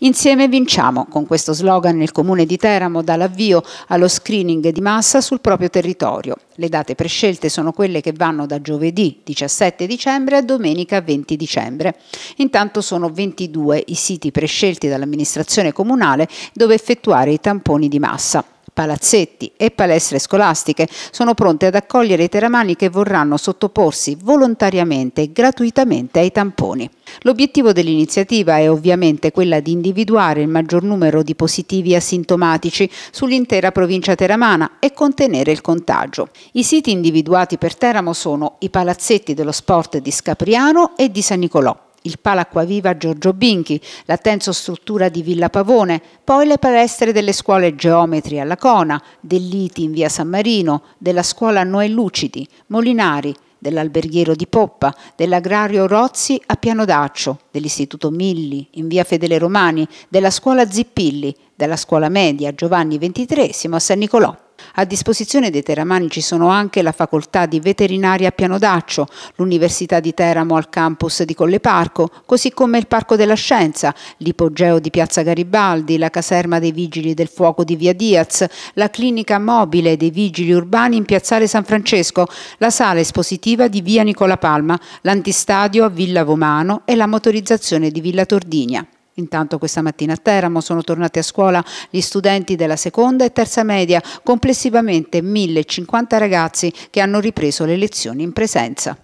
Insieme vinciamo. Con questo slogan il Comune di Teramo dà l'avvio allo screening di massa sul proprio territorio. Le date prescelte sono quelle che vanno da giovedì 17 dicembre a domenica 20 dicembre. Intanto sono 22 i siti prescelti dall'amministrazione comunale dove effettuare i tamponi di massa palazzetti e palestre scolastiche sono pronte ad accogliere i teramani che vorranno sottoporsi volontariamente e gratuitamente ai tamponi. L'obiettivo dell'iniziativa è ovviamente quella di individuare il maggior numero di positivi asintomatici sull'intera provincia teramana e contenere il contagio. I siti individuati per Teramo sono i palazzetti dello sport di Scapriano e di San Nicolò il Palacquaviva Giorgio Binchi, la tenso struttura di Villa Pavone, poi le palestre delle scuole Geometri alla Cona, dell'Iti in via San Marino, della scuola Noè Lucidi, Molinari, dell'alberghiero di Poppa, dell'agrario Rozzi a Piano d'Accio, dell'istituto Milli in via Fedele Romani, della scuola Zippilli, della scuola media Giovanni XXIII a San Nicolò. A disposizione dei teramani ci sono anche la facoltà di veterinaria a d'Accio, l'Università di Teramo al campus di Colle Parco, così come il Parco della Scienza, l'ipogeo di Piazza Garibaldi, la caserma dei Vigili del Fuoco di Via Diaz, la clinica mobile dei Vigili Urbani in Piazzale San Francesco, la sala espositiva di Via Nicola Palma, l'antistadio a Villa Vomano e la motorizzazione di Villa Tordigna. Intanto questa mattina a Teramo sono tornati a scuola gli studenti della seconda e terza media, complessivamente 1050 ragazzi che hanno ripreso le lezioni in presenza.